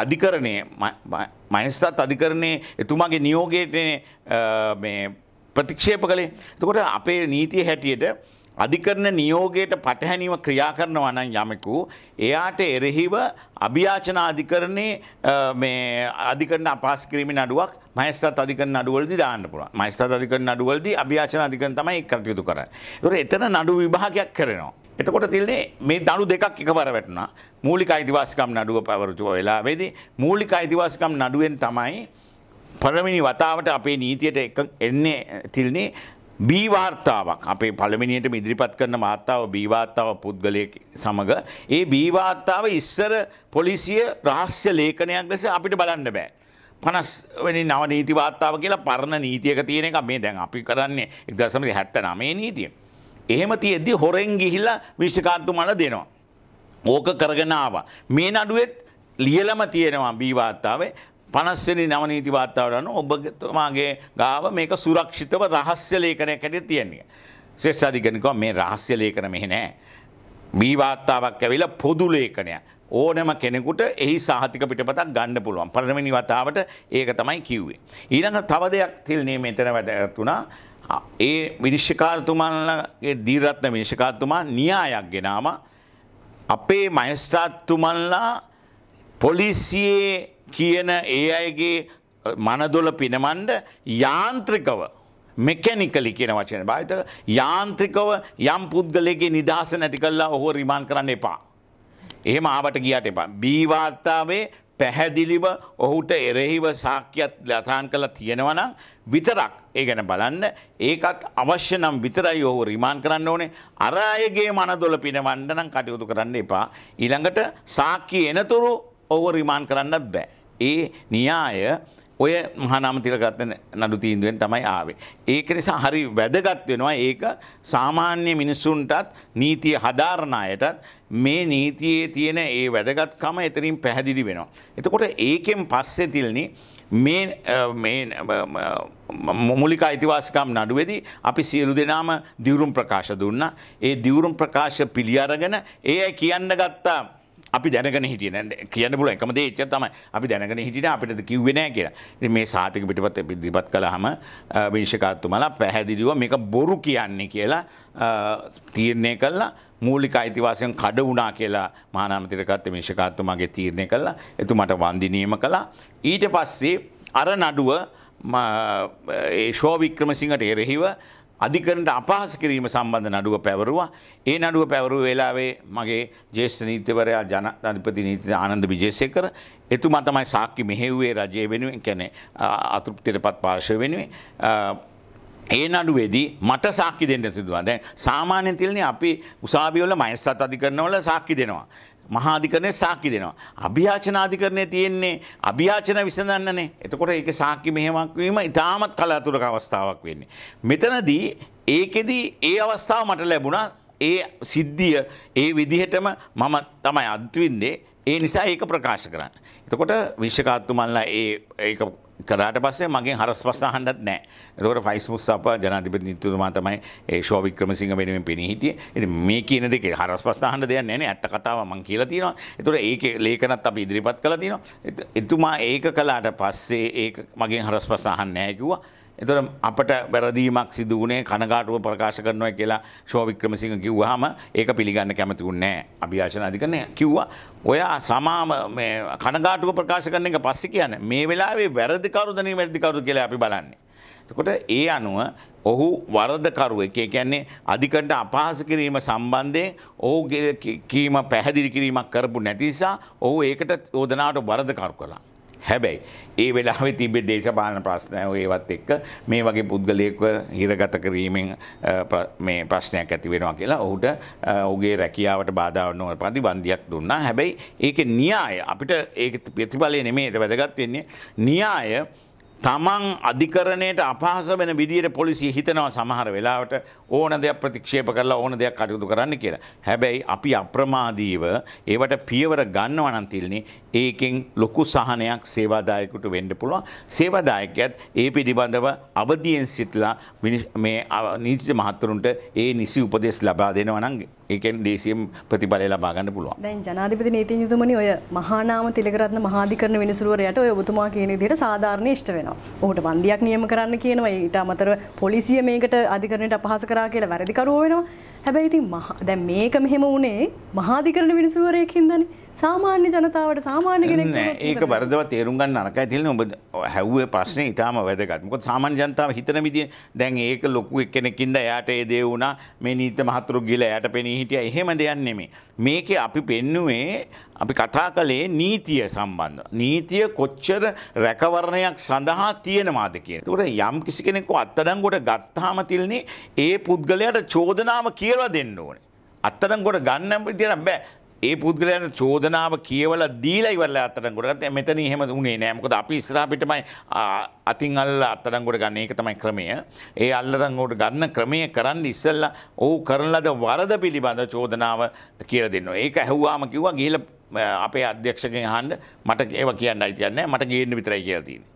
B: අධිකරණයේ මයිස්තත් අධිකරණය එතුමාගේ නියෝගයට ප්‍රතික්ෂේප කළේ එතකොට අපේ නීතිය හැටියට අධිකරණ නියෝගයට පටහැනිව ක්‍රියා කරනවා නම් යමෙකු එයාට එරෙහිව අභියාචන අධිකරණයේ මේ අධිකරණ අපාස් කිරීමේ නඩුවක් මහස්ථාත් අධිකරණ නඩුවලදී දාන්න පුළුවන්. මහස්ථාත් අධිකරණ නඩුවලදී අභියාචන අධිකරණ තමයි ඒක කටයුතු කරන්නේ. ඒතකොට එතන නඩු විභාගයක් කරනවා. එතකොට තිල්නේ මේ දනු දෙකක් එකවර වැටුණා. මූලික අයිතිවාසිකම් නඩුව පැවරුතු වෙලාවේදී මූලික අයිතිවාසිකම් නඩුවෙන් තමයි පළවෙනි වතාවට අපේ නීතියට එන්නේ තිල්නේ බීවාර්තාවක් අපේ පළමිනියට ඉදිරිපත් කරන මාතාව බීවාර්තාව පුද්ගලයක සමඟ ඒ බීවාර්තාව ඉස්සර පොලිසිය රහස්‍ය ලේඛනයක් ලෙස අපිට බලන්න බෑ. පනස් වෙනි නව නීති වාර්තාව කියලා පරණ නීතියක තියෙන එක මේ දැන් අපි කරන්නේ එක්දසම හැත්ත නමේ නීතිය. එහෙම තියෙද්දි හොරෙන් ගිහිල්ලා විශ්ෂකාන්තු මල දෙනවා. ඕක කරගෙන ආවා. මේ නඩුවෙත් ලියලම තියෙනවා බීවාර්තාවේ පනස්වනි නවනීති වාත්තාවරන ඔබතුමාගේ ගාව මේක සුරක්ෂිතව රහස්‍ය ලේඛනයක් ඇට තියන්නේ. ශේෂ්ඨාධිකරණිකව මේ රහස්‍ය ලේඛන මෙහි නෑ. බී වාර්තාවක් ඇවිල්ලා පොදු ලේඛනය. ඕනම කෙනෙකුට එහි සාහතික පිටපතක් ගන්න පුළුවන්. පළවෙනි වතාවට ඒක තමයි කිව්වේ. ඊළඟ තව දෙයක් තිල්නේ මෙතන වැටුණා. ඒ විනිශ්චකාරතුමන්ලගේ දීර්රත්න විනිශ්චකාරතුමා න්‍යායක් ගෙනාම අපේ මහස්ත්‍රාත්තුමන්ලා පොලිසියේ කියන ඒ අයගේ මනදොල පිනමන්ඩ යාන්ත්‍රිකව මෙකැනිකලි කියන වචන භාවිත යාන්ත්‍රිකව යම් පුද්ගලයගේ නිදහස නැති කල්ලා ඔහෝ රිමාන් කරන්න එපා. එහෙම ආවට ගියට එපා. බීවාර්තාවේ පැහැදිලිව ඔහුට එරෙහිව සාක්‍යත් ලතාන් කළ තියෙනවනම් විතරක් ඒ ගැන බලන්න ඒකත් අවශ්‍ය නම් විතරයි ඔහු රිමාන් කරන්න ඕනේ අර අයගේ මනදොල පිනවන්න නම් කටයුතු කරන්න එපා ඊළඟට සාක්කි එනතුරු ඔහු රිමාන් කරන්නත් බෑ ඒ න්‍යාය ඔය මහනාම තිලකත් නඩු තීන්දුවෙන් තමයි ආවේ. ඒක නිසා හරි වැදගත් වෙනවා ඒක සාමාන්‍ය මිනිස්සුන්ටත් නීතිය හදාරණ අයටත් මේ නීතියේ තියෙන ඒ වැදගත්කම එතරින් පැහැදිලි වෙනවා. එතකොට ඒකෙන් පස්සේ තිල්නි මේ මුලික අයිතිවාසිකම් නඩුවේදී අපි සියලු දෙනාම දිවුරුම් ප්‍රකාශ දුන්නා. ඒ දිවුරුම් ප්‍රකාශ පිළි අරගෙන ඒ කියන්න ගත්තා අපි දැනගෙන හිටිය නැ කියන්න පුල එකම දේ එච්ච තමයි අපි දැනගෙන හිටිට අපිට කිව්වෙනෑ කියලා මේ සාතික පිටිපත් දිපත් කළහම විංශකාත්තුමලා පැහැදිලිව මේක බොරු කියන්නේ කියලා තීරණය කල්ලා මූලික අයිතිවාසයන් කඩ වුණා කියලා මානාමතිරකත් මේශකාත්තුමගේ තීරණය කළා එතුමට වන්දිනීම කළා ඊට පස්සේ අර නඩුව ඒ ශෝ වික්‍රමසිංහට එරෙහිව අධිකරණට අපහාස කිරීම සම්බන්ධ නඩුව පැවරුවා. ඒ නඩුව පැවරු වෙලාවේ මගේ ජේෂ්ඨ නීතිවරයා ජනාධිපති නීති ආනන්ද විජේසේකර එතුමා තමයි සාක්කි මෙහෙව්වේ රජය වෙනුවෙන් කියන්නේ අතෘප්තියටපත් පාර්ශව වෙනුවෙන් ඒ නඩුවේදී මට සාක්කි දෙන්න සිදුවා. දැන් සාමාන්‍යයෙන් තියෙන්නේ අපි උසාවිවල මහේස්සත් අධිකරණවල සාක්කි දෙනවා. මහාධිකරණය සාක්කි දෙනවා. අභ්‍යාචනාධිකරණය තියෙන්නේ අභ්‍යාචන විසඳන්නනේ. එතකොට ඒක සාක්කි මෙහෙමක් වීම ඉතාමත් කලාතුරක අවස්ථාවක් වෙන්නේ. මෙතනදී ඒකෙදී ඒ අවස්ථාව මට ලැබුණා. ඒ සිද්ධිය ඒ විදිහටම මම තමයි අත්විඳින්නේ. ඒ නිසා ඒක ප්‍රකාශ කරන්න. එතකොට විශ්වකාත්තුමල්ලා ඒ ඒක කරාට පස්සේ මගෙන් හරස් ප්‍රශ්න අහන්නත් නැහැ. එතකොට ෆයිස් මුස්සප්ප ජනාධිපති නිතුතුමා තමයි ඒ ෂෝ වික්‍රමසිංහ වෙනුවෙන් පෙනී හිටියේ. ඉතින් මේ කියන දෙකේ හරස් ප්‍රශ්න අහන්න දෙයක් නැහැ නේ. ඇත්ත කතාව මම කියලා තියෙනවා. එතකොට ඒකේ ලේඛනත් අපි ඉදිරිපත් කළා තියෙනවා. එතුමා ඒක කළාට පස්සේ ඒක මගෙන් හරස් ප්‍රශ්න අහන්නේ නැහැ කිව්වා. එතොට අපට බැරදීමක් සිදු වුණේ කනගාටුව ප්‍රකාශ කරනවා කියලා ශෝවික්‍රමසිංහ කිව්වහම ඒක පිළිගන්න කැමතිවුන්නේ අභිාශන අධිකරණය කිව්වා ඔයා සමාම කනගාටුව ප්‍රකාශ කරන එක පස්සෙ කියන මේ වෙලාවේ වැරදිකරුදනී වැරදිකරු කියලා අපි බලන්නේ. එතකොට ඒ අනුව ඔහු වරදකරුව එක කියන්නේ අධිකට අපහාස කිරීම සම්බන්ධයෙන් ඔහු කීම පැහැදිලි කිරීමක් කරපු නැතිසා ඔහු ඒකට යෝජනාවට වරදකරු කළා. හැබැයි ඒ වෙලාවේ තිබේ දේශපාලන ප්‍රශ්න ඒවත් එක්ක මේ වගේ පුද්ගලයෙක්ව හිරගත කිරීමෙන් මේ ප්‍රශ්නයක් ඇති වෙනවා කියලා ඔහුට ඔහුගේ රැකියාවට බාධා වන ප්‍රතිබන්ධයක් දුන්නා. හැබැයි ඒකේ න්‍යාය අපිට ඒක ප්‍රතිඵලය නෙමෙයි ඒක වැදගත් වෙන්නේ න්‍යාය තමන් අධිකරණයට අපහස වෙන විදියට පොලිසිය හිතනවා සමහර වෙලාවට ඕන දෙයක් ප්‍රතික්ෂේප කරලා ඕන දෙයක් කටයුතු කරන්න කියලා. හැබැයි අපි අප්‍රමාදීව ඒවට පියවර ගන්නවා නම් තිල්නේ ඒකෙන් ලොකු සහනයක් සේවාදායකට වෙන්න පුළුවන්. සේවාදායකයත් ඒ පිළිබඳව අවදියෙන් සිටලා මේ නීති මහත්තුරුන්ට ඒ නිසි උපදෙස් ලබා දෙනවා නම් ඒකෙන් දේශීය ප්‍රතිඵලය ලබා ගන්න පුළුවන්.
A: දැන් ජනාධිපති නීතිඥතුමනි ඔය මහානාම තිලකරත්න මහාධිකරණ විනිසුරුවරයාට ඔය ඔබතුමා කියන විදිහට සාධාරණ ඉෂ්ට වෙනවා. ඔහුට වන්දියක් නියම කරන්න කියනවා. ඊට අමතරව පොලිසිය මේකට අධිකරණයට අපහාස කරා කියලා වැරදිකරුවෝ වෙනවා. හැබැයි ඉතින් දැන් මේක මෙහෙම වුණේ මහාධිකරණ විනිසුරුවරයෙක් හින්දානේ. සාමාන්‍ය ජනතාවට සාමාන්‍ය කෙනෙක් ඒක බරදව
B: තේරුම් ගන්න අරකයි තියෙන්නේ ඔබ හැව්වේ ප්‍රශ්නේ ඊටාම වැදගත්. මොකද සාමාන්‍ය ජනතාව හිතන විදිය දැන් ඒක ලොකු එක්කෙනෙක් ඉඳ එයාට ඒ දේ වුණා මේ නීත මහතුරු ගිල එයාට පෙනී හිටියා. එහෙම දෙයක් නෙමෙයි. මේකේ අපි පෙන්නුවේ අපි කතා කළේ නීතිය සම්බන්ධ. නීතිය කොච්චර රැකවරණයක් සඳහා තියෙනවාද කියන. ඒකට යම් කිසි කෙනෙක්ව අත්අඩංගුවට ගත්තාම තිල්නේ ඒ පුද්ගලයාට චෝදනාව කියලා දෙන්න ඕනේ. අත්තරම් ගොඩ ගන්න තියන බෑ ඒ පුද්ගලයන් චෝදනාව කියවල දීලා ඉවරලා අත්අඩංගුවට ගත්තා. මෙතන එහෙම උනේ නෑ. මොකද අපි ඉස්සරහා පිටමයි අතින් අල්ලලා අත්අඩංගුවට ගන්න ඒක තමයි ක්‍රමය. ඒ අල්ලරංගුවට ගන්න ක්‍රමය කරන්න ඉස්සෙල්ලා ඔහු කරන ලද වරද පිළිබඳ චෝදනාව කියලා දෙනවා. ඒක ඇහුවාම කිව්වා ගිහලා අපේ අධ්‍යක්ෂකගෙන් අහන්න මට ඒව කියන්න අයිතියක් නෑ. මට ගේන්න විතරයි කියලා තියෙන්නේ.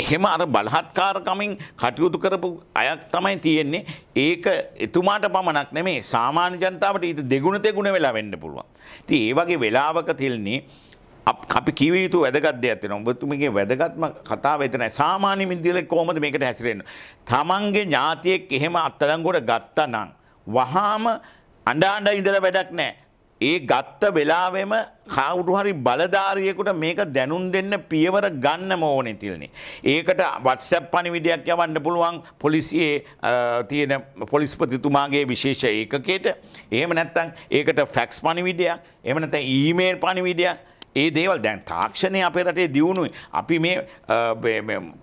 B: එහෙම අර බලහත්කාරකමින් කටයුතු කරපු අයක් තමයි තියෙන්නේ ඒක එතුමාට පමණක් නෙමේ සාමාන්‍ය ජනතාවට ඊට දෙගුණ තෙගුණ වෙලා වෙන්න පුළුවන්. ඉතින් ඒ වගේ වෙලාවක තිල්නේ අපි කිව යුතු වැදගත් දෙයක් වෙනවා. ඔබතුමගේ වැදගත්ම කතාව එතනයි. සාමාන්‍ය මිනිහෙක් කොහොමද මේකට හැසිරෙන්නේ? තමන්ගේ ඥාතියෙක් එහෙම අත්අඩංගුවට ගත්තා නම් වහාම අඬ අඬ ඉඳලා වැඩක් නැහැ. ඒ ගත්ත වෙලාවෙම කවුරු හරි බලධාරියෙකුට මේක දැනුම් දෙන්න පියවර ගන්නම ඕනේ තිල්නේ. ඒකට WhatsApp පණිවිඩයක් යවන්න පුළුවන් පොලිසියේ තියෙන පොලිස්පතිතුමාගේ විශේෂ ඒකකයට. එහෙම නැත්නම් ඒකට ෆැක්ස් පණිවිඩයක්, එහෙම නැත්නම් ඊමේල් පණිවිඩයක් ඒ දේවල් දැන් තාක්ෂණය අපේ රටේ දියුණුයි. අපි මේ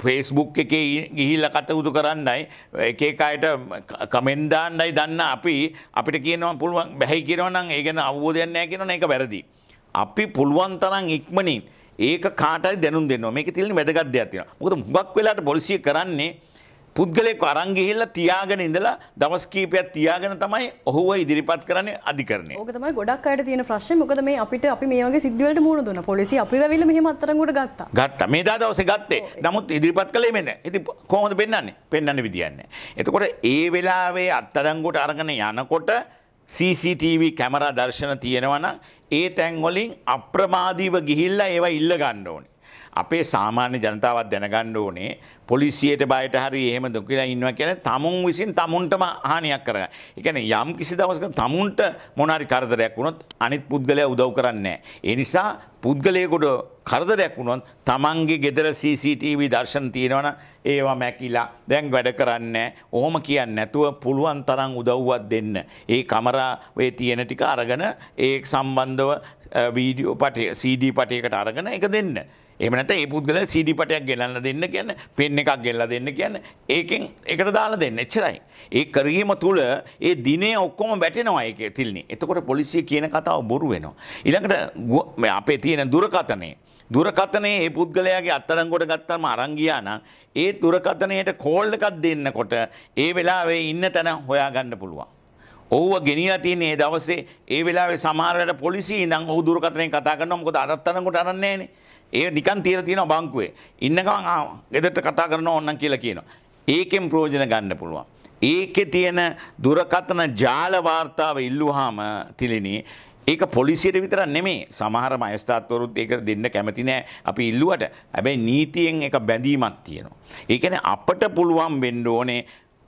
B: ෆේස්බුක් එකේ ගිහිල්ල කටයුතු කරන්නයි එක එක අයට කමෙන් දාන්නයි දන්න අපි අපිට කියනවා පුළුවන් බැහැ කියනවා නම් ඒ ගැන අවබෝධයක් නැහැ කියනවා ඒක වැරදි. අපි පුළුවන් තරම් ඉක්මනින් ඒක කාටයි දැනුම් දෙනවා. මේකේ තියෙන වැදගත් දෙයක් තියෙනවා. මොකද හුඟක් වෙලාට පොලිසිය කරන්නේ පුද්ගලෙක් අරන් ගිහිල්ලා තියාගෙන ඉඳලා දවස් කීපයක් තියාගෙන තමයි ඔහුව ඉදිරිපත් කරන්නේ අධිකරණය.
A: ඕක තමයි ගොඩක් අයට තියෙන ප්‍රශ්නේ. මොකද මේ අපිට අපි මේ වගේ සිද්ධිවලට මුහුණ දුන්නා. පොලිසිය අපි වැවිල්ල මෙහෙම අත්තරංගුවට ගත්තා.
B: ගත්තා. මේ දා දවසේ ගත්තේ. නමුත් ඉදිරිපත් කළේ මේ නැහැ. ඉතින් කොහොමද පෙන්වන්නේ? පෙන්වන්න විදියක් නැහැ. එතකොට ඒ වෙලාවේ අත්තරංගුවට අරගෙන යනකොට CCTV කැමරා දර්ශන තියෙනවා නම් ඒ තැන් වලින් අප්‍රමාදීව ගිහිල්ලා ඒවා ඉල්ල ගන්න ඕනේ. අපේ සාමාන්‍ය ජනතාවත් දැනගන්න ඕනේ පොලිසියට බයට හරි එහෙම දුකිලා ඉන්නවා කියන තමුන් විසින් තමුන්ටම හානියක් කරන. ඒ කියන්නේ යම් කිසි දවසක තමුන්ට මොන හරි කරදරයක් වුණොත් අනිත් පුද්ගලයා උදව් කරන්නේ නැහැ. ඒ නිසා පුද්ගලයෙකුට කරදරයක් වුණොත් තමන්ගේ ගෙදර CCTV දර්ශන තියෙනවන ඒවා මැකිලා දැන් වැඩ කරන්නේ ඕහොම කියන්නේ නැතුව පුළුවන් තරම් උදව්වක් දෙන්න. ඒ කැමරා වේ තියෙන ටික අරගෙන ඒ සම්බන්ධව වීඩියෝ පටය CD පටයකට අරගෙන ඒක දෙන්න. එමනත ඒ පුද්ගල සිඩිපටයක් ගෙනන්න දෙන්න කියන්න පෙන් එකක් ගෙල්ල දෙන්න කියන්න ඒකෙන් එකට දාලා දෙන්න එච්චරයි. ඒ කරීම තුළ ඒ දිනේ ඔක්කොම බැටෙනවා ඒක තිල්න්නේ එතකොට පොලිසිය කියන කතාව බොරු වෙනවා. ඉළඟට අපේ තියෙන දුරකතනේ. දුරකතනේ ඒ පුද්ගලයාගේ අත්තරංගොට ගත්තම අරංගියා නම් ඒ දුරකතනයට කෝල් එකක් දෙන්නකොට ඒ වෙලාවේ ඉන්න තැන හොයාගන්න පුළුවන්. ඔහුව ගෙනියලා තියෙන්නේ ඒ දවසේ ඒ වෙලාවේ සමහර වෙලාවට පොලිසිය ඉඳන් ඔහු දුරකථනයෙන් කතා කරනවා මොකද අරත්තනකට අරන්නේ නැහනේ. ඒ නිකන් තියලා තියෙනවා බංකුවේ. ඉන්නකම ආ ගෙදරට කතා කරනවා ඕන්නම් කියලා කියනවා. ඒකෙන් ප්‍රයෝජන ගන්න පුළුවන්. ඒකේ තියෙන දුරකථන ජාල වාර්තාව ඉල්ලුවාම තිලිනී ඒක පොලිසියට විතර නෙමේ සමහර මයස්ථාත්වරුත් ඒක දෙන්න කැමති නෑ අපි ඉල්ලුවට හැබැයි නීතියෙන් එක බැඳීමක් තියෙනවා. ඒ කියන්නේ අපට පුළුවන් වෙන්න ඕනේ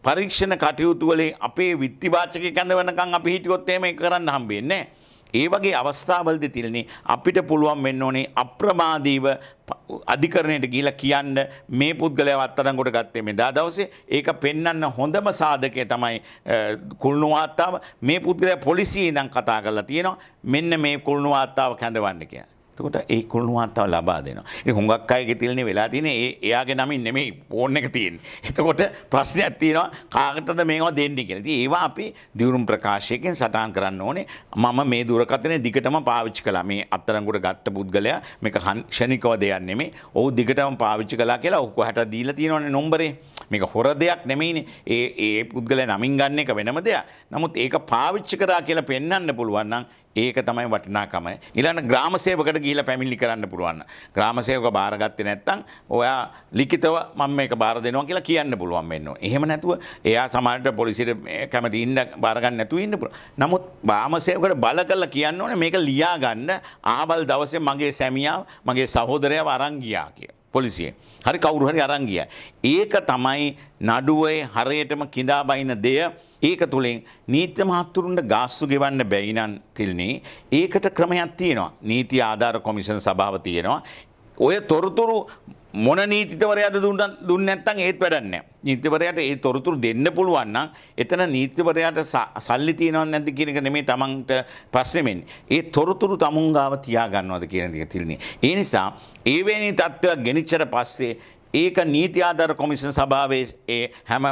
B: පරීක්ෂණ කටයුතු වලින් අපේ විත්තිවාචක කැඳවනකම් අපි හිටියොත් එහෙම ඒක කරන්න හම්බෙන්නේ ඒ වගේ අවස්ථාවලදී තිලනේ අපිට පුළුවන් වෙන්න ඕනේ අප්‍රමාදීව අධිකරණයට ගිහිලා කියන්න මේ පුද්ගලයා අත්අඩංගුවට ගත්තේ මෙදා දවසේ ඒක පෙන්වන්න හොඳම සාධකය තමයි කුළුණු වාර්තාව මේ පුද්ගලයා පොලිසියේ ඉඳන් කතා කරලා තියෙනවා මෙන්න මේ කුළුණු වාර්තාව කැඳවන්න කියලා එතකොට ඒ කුණු වාර්තාව ලබා දෙනවා. ඉතින් හුඟක් අයගේ තිල්නේ වෙලා තියෙන්නේ ඒ එයාගේ නමින් නෙමෙයි ෆෝන් එක තියෙන්නේ. එතකොට ප්‍රශ්නයක් තියෙනවා කාකටද මේවා දෙන්නේ කියලා. ඉතින් ඒවා අපි දියුරුම් ප්‍රකාශයකින් සටහන් කරන්න ඕනේ. මම මේ දුරකථනය දිගටම පාවිච්චි කළා. මේ අත්තරංගුට ගත්ත පුද්ගලයා මේක ක්ෂණිකව දෙයක් නෙමෙයි. ඔහු දිගටම පාවිච්චි කළා කියලා ඔහු කොහට දීලා තියෙනවනේ නම්බරේ. මේක හොර දෙයක් නෙමෙයිනේ. ඒ ඒ පුද්ගලයා නමින් ගන්න එක වෙනම දෙයක්. නමුත් ඒක පාවිච්චි කරා කියලා පෙන්වන්න පුළුවන් නම් ඒක තමයි වටිනාකම. ඊළඟ ග්‍රාම සේවකට ගිහිලා පැමිණිලි කරන්න පුළුවන්. ග්‍රාම සේවක බාරගත්තේ නැත්නම් ඔයා ලිඛිතව මම මේක බාර දෙනවා කියලා කියන්න පුළුවන් වෙනවා. එහෙම නැතුව එයා සමහරට පොලිසියට කැමති ඉන්න බාර ගන්න නැතුව ඉන්න පුළුවන්. නමුත් ග්‍රාම සේවකට බල කරලා කියන්න ඕනේ මේක ලියා ගන්න ආවල් දවසේ මගේ සැමියා මගේ සහෝදරයව අරන් ගියා කියලා. පොලිසිය. හරි කවුරු හරි අරන් ගියා. ඒක තමයි නඩුවේ හරයටම කිඳා බයින දෙය. ඒක තුලින් නීති මහත්තුරුන්ට ගාස්තු ගෙවන්න බැයි නම් තිල්නේ ඒකට ක්‍රමයක් තියෙනවා. නීති ආධාර කොමිෂන් සභාව තියෙනවා. ඔය තොරතුරු මොන නීතිතවරයාද දුන්න නැත්තම් ඒත් වැඩන්නේ. නීතිවරයාට ඒ තොරතුරු දෙන්න පුළුවන් නම් එතන නීතිවරයාට සල්ලි තියනවද නැද්ද කියන එක නෙමෙයි තමන්ට ප්‍රශ්නේ වෙන්නේ. ඒ තොරතුරු තමුන් ගාව තියා ගන්නවද කියන එක තිල්නේ. ඒ නිසා ඒ වෙනි තත්ත්වයක් ගෙනිච්චට පස්සේ ඒක නීති ආධාර කොමිෂන් සභාවේ ඒ හැම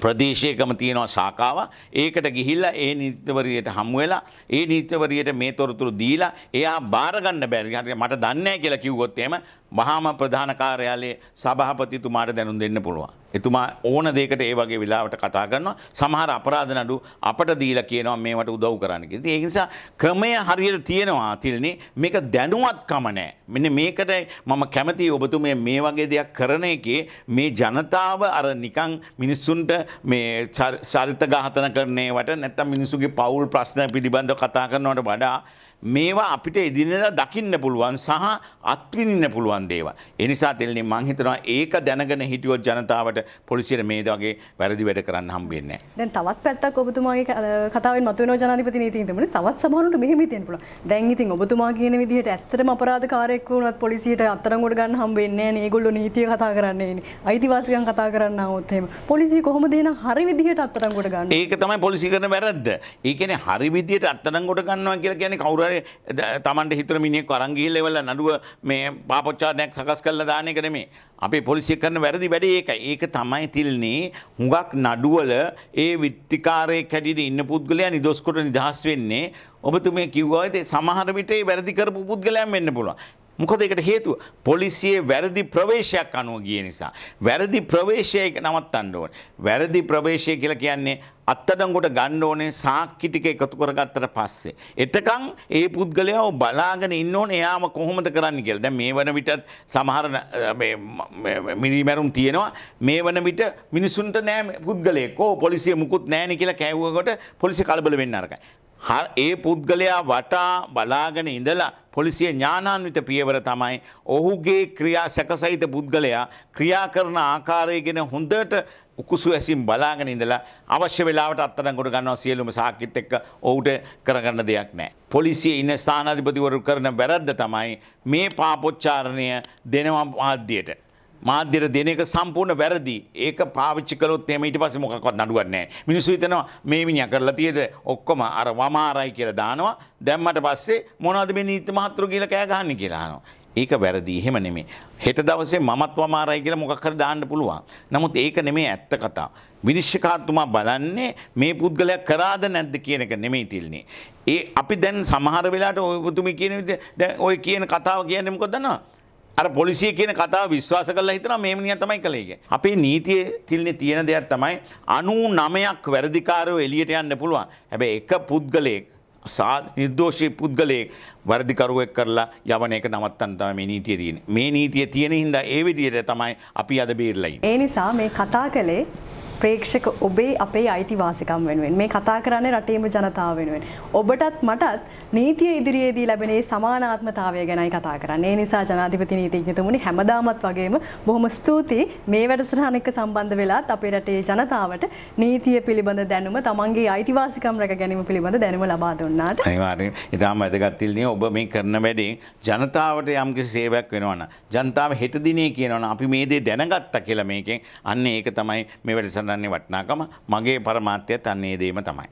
B: ප්‍රදේශයකම තියෙනවා සාකාව ඒකට ගිහිල්ලා ඒ නීතිවරියට හමු වෙලා ඒ නීතිවරියට මේ තොරතුරු දීලා එයා බාර ගන්න බැරි. හරි මට දන්නේ නැහැ කියලා කිව්වොත් එහෙම වහාම ප්‍රධාන කාර්යාලයේ සභාපතිතුමාට දැනුම් දෙන්න පුළුවන්. එතුමා ඕන දෙයකට ඒ වගේ වෙලාවට කතා කරනවා. සමහර අපරාධ නඩු අපට දීලා කියනවා මේවට උදව් කරන්න කියලා. ඒ නිසා ක්‍රමය හරියට තියෙනවා තිල්නේ. මේක දැනුවත්කම නැහැ. මෙන්න මේකට මම කැමතියි ඔබතුමේ මේ වගේ දෙයක් කරන එකේ මේ ජනතාව අර නිකන් මිනිස්සුන්ට මේ චරිත ඝාතන කරන්නේවට නැත්නම් මිනිස්සුගේ පවුල් ප්‍රශ්න පිළිබඳව කතා කරනවට වඩා මේවා අපිට එදිනෙදා දකින්න පුළුවන් සහ අත්විඳින්න පුළුවන් දේවල්. ඒ නිසා තෙල්නේ මං හිතනවා ඒක දැනගෙන හිටියොත් ජනතාවට පොලිසියට මේ වගේ වැරදි වැඩ කරන්න හම්බ වෙන්නේ නැහැ.
A: දැන් තවත් පැත්තක් ඔබතුමාගේ කතාවෙන් මතුවෙනවා ජනාධිපති නීතිඥතුමනි තවත් සමහරුන්ට මෙහෙම හිතෙන්න පුළුවන්. දැන් ඉතින් ඔබතුමා කියන විදිහට ඇත්තටම අපරාධකාරයෙක් වුණත් පොලිසියට අත්තරංගොඩ ගන්න හම්බ වෙන්නේ නැහැ. මේගොල්ලෝ නීතිය කතා කරන්නේ නේ. අයිතිවාසිකම් කතා කරන්න આવොත් එහෙම. පොලිසිය කොහොමද එහෙනම් හරි විදිහට අත්තරංගොඩ ගන්නේ?
B: ඒක තමයි පොලිසිය කරන වැරද්ද. ඒ කියන්නේ හරි විදිහට අත්තරංගොඩ ගන්නවා කියලා කියන්නේ කවුරු කාලේ තමන්ට හිතර මිනිෙක් අරංගිහිල් ලෙවල නඩුව මේ පාපොච්චානයක් සකස් කරලා දාන එක නෙමේ. අපේ පොලිසිය කරන වැරදි වැඩ ඒක ඒක තමයි තිල්න්නේ හුඟක් නඩුවල ඒ විත්තිකාරය කැඩිට ඉන්න පුද්ගලයා නිදොස්කොට නිදහස් වෙන්නේ ඔබතුමේ කිව්වාද සමහරවිට වැරදිකරපු පුද්ගලයන් වෙන්න පුළුවන් මොකද ඒකට හේතුව පොලිසියේ වැරදි ප්‍රවේශයක් අනුව ගිය නිසා වැරදි ප්‍රවේශය නවත්තන්න ඕනේ. වැරදි ප්‍රවේශය කියලා කියන්නේ අත්අඩංගුවට ගන්න ඕනේ සාක්ෂි ටික එකතු කරගත්තට පස්සේ. එතකන් ඒ පුද්ගලයාව බලාගෙන ඉන්න ඕනේ එයාම කොහොමද කරන්න කියලා. දැන් මේ වන විටත් සමහර මේ මිනිමරුම් තියෙනවා. මේ වන විට මිනිසුන්ට නෑ පුද්ගලයෙක්. ඕ පොලිසිය මුකුත් නෑනේ කියලා කෑවුවකොට පොලිසිය කලබල වෙන්න අරකයි. ඒ පුද්ගලයා වටා බලාගෙන ඉඳලා පොලිසිය ඥානාන්විත පියවර තමයි ඔහුගේ ක්‍රියා සැකසහිත පුද්ගලයා ක්‍රියා කරන ආකාරයගෙන හොඳට උකුසු ඇසින් බලාගෙන ඉඳලා අවශ්‍ය වෙලාවට අත්අඩංගුවට ගන්නවා සියලුම සාක්කිත් එක්ක ඔහුට කරගන්න දෙයක් නැහැ. පොලිසිය ඉන්න ස්ථානාධිපතිවරු කරන වැරද්ද තමයි මේ පාපොච්චාරණය දෙනවා මාධ්‍යයට. මාධ්‍යර දෙන එක සම්පූර්ණ වැරදි. ඒක පාවිච්චි කළොත් එහෙම ඊට පස්සේ මොකක්වත් නඩුවක් නැහැ. මිනිස්සු හිතනවා මේ මිනිහා කරලා තියෙද ඔක්කොම අර වමාරයි කියලා දානවා. දැම්මට පස්සේ මොනවද මේ නීති මහතුරු කියලා කෑ ගහන්නේ කියලා අහනවා. ඒක වැරදි. එහෙම නෙමෙයි. හෙට දවසේ මමත් වමාරයි කියලා මොකක් හරි දාන්න පුළුවන්. නමුත් ඒක නෙමෙයි ඇත්ත කතාව. විනිශ්චකාරතුමා බලන්නේ මේ පුද්ගලයා කරාද නැද්ද කියන එක නෙමෙයි තිල්නේ. ඒ අපි දැන් සමහර වෙලාවට ඔය ඔබතුමී කියන විදිහ දැන් ඔය කියන කතාව කියන්නේ මොකද දන්නවද? අර පොලිසිය කියන කතාව විශ්වාස කරලා හිතනවා මේ මිනිහා තමයි කළේ කියන්නේ. අපේ නීතියේ තිල්නේ තියෙන දෙයක් තමයි 99ක් වැඩිකාරයෝ එළියට යන්න පුළුවන්. හැබැයි එක පුද්ගලයෙක් නිර්දෝෂී පුද්ගලයෙක් වර්ධිකරුවෙක් කරලා යවන එක නවත්තන්න තමයි මේ නීතිය තියෙන්නේ. මේ නීතිය තියෙන හින්දා ඒ විදිහට තමයි අපි අද බේරලා ඉන්නේ.
A: ඒ නිසා මේ කතා කළේ ප්‍රේක්ෂක ඔබේ අපේ අයිතිවාසිකම් වෙනුවෙන් මේ කතා කරන්නේ රටේම ජනතාව වෙනුවෙන් ඔබටත් මටත් නීතිය ඉදිරියේදී ලැබෙන ඒ සමානාත්මතාවය ගැනයි කතා කරන්නේ ඒ නිසා ජනාධිපති නීතිඥතුමනි හැමදාමත් වගේම බොහොම ස්තුතියි මේ වැඩසටහන එක්ක සම්බන්ධ වෙලාත් අපේ රටේ ජනතාවට නීතිය පිළිබඳ දැනුම තමන්ගේ අයිතිවාසිකම් රැක ගැනීම පිළිබඳ දැනුම ලබා දුන්නාට
B: අනිවාර්යෙන් ඉතාම වැදගත් තිල්නේ ඔබ මේ කරන වැඩේ ජනතාවට යම්කිසි සේවයක් වෙනවනම් ජනතාව හෙට දිනේ කියනවනම් අපි මේ දේ දැනගත්තා කියලා මේකෙන් අන්න ඒක තමයි මේ වැඩසටහන සඳන්නේ වටනාකම මගේ පරමාත්‍යයත් අන්නේ දීම තමයි.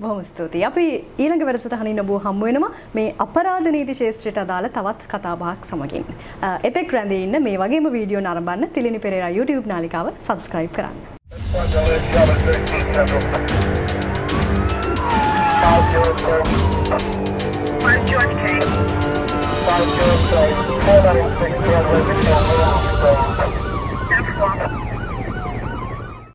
A: බොහොම ස්තුතියි. අපි ඊළඟ වැඩසටහනින් ඔබව හමු වෙනවා මේ අපරාධ නීති ශාස්ත්‍රයට අදාළ තවත් කතාබහක් සමගින්. එතෙක් රැඳී ඉන්න මේ වගේම වීඩියෝ නරඹන්න තිලිනි පෙරේරා YouTube නාලිකාව subscribe කරන්න.
B: Thank you.